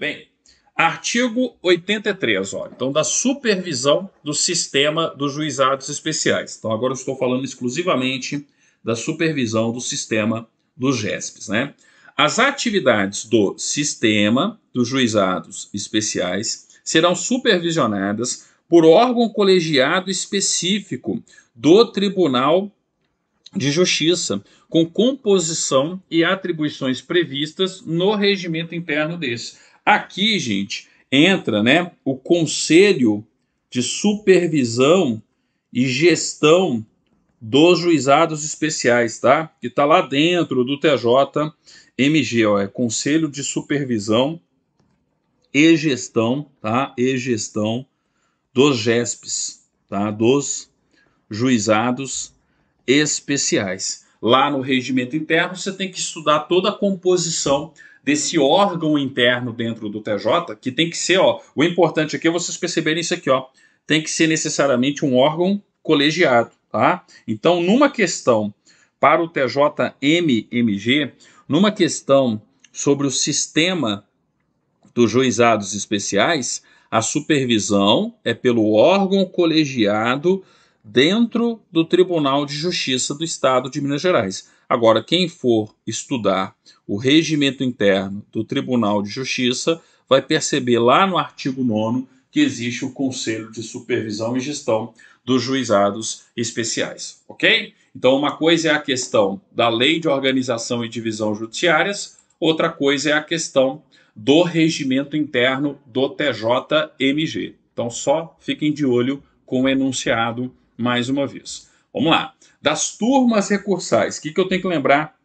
Bem, artigo 83, olha, então da supervisão do sistema dos juizados especiais. Então agora eu estou falando exclusivamente da supervisão do sistema dos GESPs, né? As atividades do sistema dos juizados especiais serão supervisionadas por órgão colegiado específico do Tribunal de Justiça, com composição e atribuições previstas no regimento interno desse. Aqui, gente, entra né, o Conselho de Supervisão e Gestão dos Juizados Especiais, tá? Que está lá dentro do TJMG, ó, é Conselho de Supervisão e Gestão, tá? E Gestão dos GESPs, tá? Dos Juizados Especiais. Lá no regimento interno, você tem que estudar toda a composição desse órgão interno dentro do TJ, que tem que ser, ó, o importante aqui é vocês perceberem isso aqui, ó, tem que ser necessariamente um órgão colegiado, tá? Então, numa questão para o TJMMG, numa questão sobre o sistema dos juizados especiais, a supervisão é pelo órgão colegiado dentro do Tribunal de Justiça do Estado de Minas Gerais. Agora, quem for estudar o regimento interno do Tribunal de Justiça vai perceber lá no artigo 9 que existe o Conselho de Supervisão e Gestão dos Juizados Especiais, ok? Então, uma coisa é a questão da Lei de Organização e Divisão Judiciárias, outra coisa é a questão do regimento interno do TJMG. Então, só fiquem de olho com o enunciado mais uma vez. Vamos lá. Das turmas recursais, o que, que eu tenho que lembrar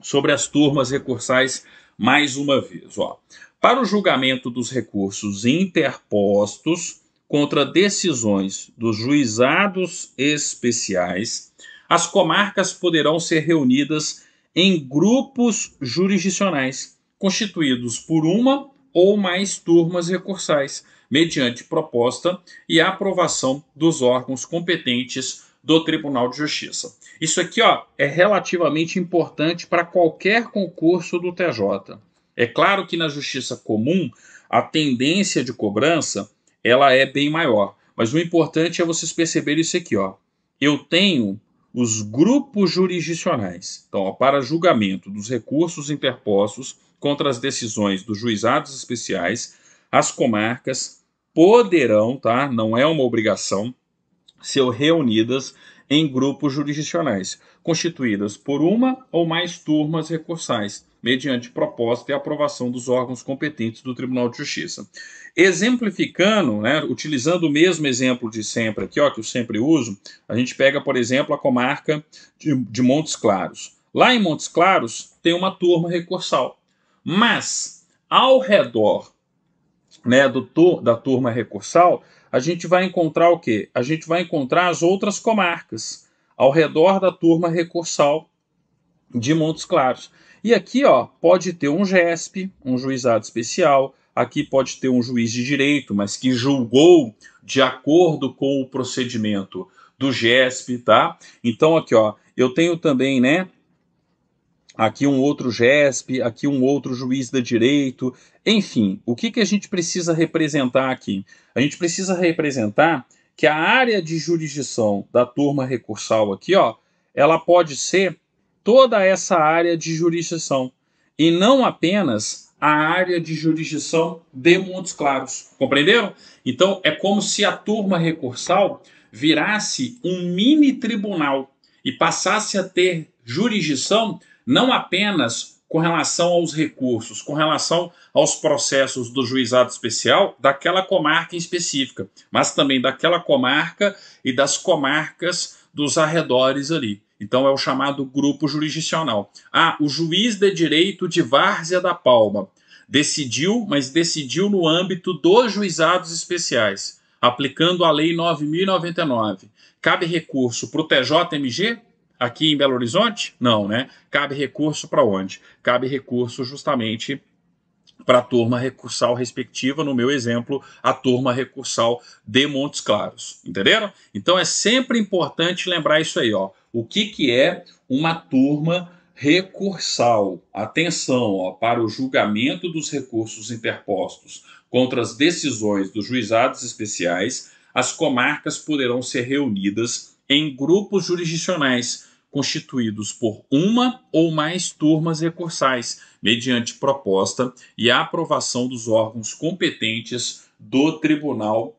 sobre as turmas recursais mais uma vez? Ó. Para o julgamento dos recursos interpostos contra decisões dos juizados especiais, as comarcas poderão ser reunidas em grupos jurisdicionais, constituídos por uma ou mais turmas recursais, mediante proposta e aprovação dos órgãos competentes do Tribunal de Justiça. Isso aqui ó, é relativamente importante para qualquer concurso do TJ. É claro que na justiça comum a tendência de cobrança ela é bem maior, mas o importante é vocês perceberem isso aqui, ó. Eu tenho os grupos jurisdicionais. Então, ó, para julgamento dos recursos interpostos contra as decisões dos juizados especiais, as comarcas poderão, tá? Não é uma obrigação, sejam reunidas em grupos jurisdicionais, constituídas por uma ou mais turmas recursais, mediante proposta e aprovação dos órgãos competentes do Tribunal de Justiça. Exemplificando, né, utilizando o mesmo exemplo de sempre aqui, ó, que eu sempre uso, a gente pega, por exemplo, a comarca de, de Montes Claros. Lá em Montes Claros tem uma turma recursal, mas ao redor né, do, da turma recursal a gente vai encontrar o quê? A gente vai encontrar as outras comarcas ao redor da turma recursal de Montes Claros. E aqui, ó, pode ter um GESP, um juizado especial, aqui pode ter um juiz de direito, mas que julgou de acordo com o procedimento do GESP, tá? Então aqui, ó, eu tenho também, né, aqui um outro GESP, aqui um outro juiz da direito. Enfim, o que, que a gente precisa representar aqui? A gente precisa representar que a área de jurisdição da turma recursal aqui, ó, ela pode ser toda essa área de jurisdição e não apenas a área de jurisdição de Montes Claros. Compreenderam? Então, é como se a turma recursal virasse um mini tribunal e passasse a ter jurisdição não apenas com relação aos recursos, com relação aos processos do juizado especial daquela comarca em específica, mas também daquela comarca e das comarcas dos arredores ali. Então é o chamado grupo jurisdicional. Ah, o juiz de direito de Várzea da Palma decidiu, mas decidiu no âmbito dos juizados especiais, aplicando a Lei 9099. Cabe recurso para o TJMG? Aqui em Belo Horizonte? Não, né? Cabe recurso para onde? Cabe recurso justamente para a turma recursal respectiva, no meu exemplo, a turma recursal de Montes Claros. Entenderam? Então é sempre importante lembrar isso aí, ó. O que, que é uma turma recursal? Atenção, ó, para o julgamento dos recursos interpostos contra as decisões dos juizados especiais, as comarcas poderão ser reunidas em grupos jurisdicionais constituídos por uma ou mais turmas recursais, mediante proposta e aprovação dos órgãos competentes do Tribunal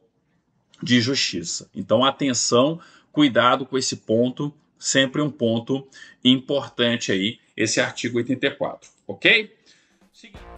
de Justiça. Então, atenção, cuidado com esse ponto, sempre um ponto importante aí, esse artigo 84, ok? Seguinte.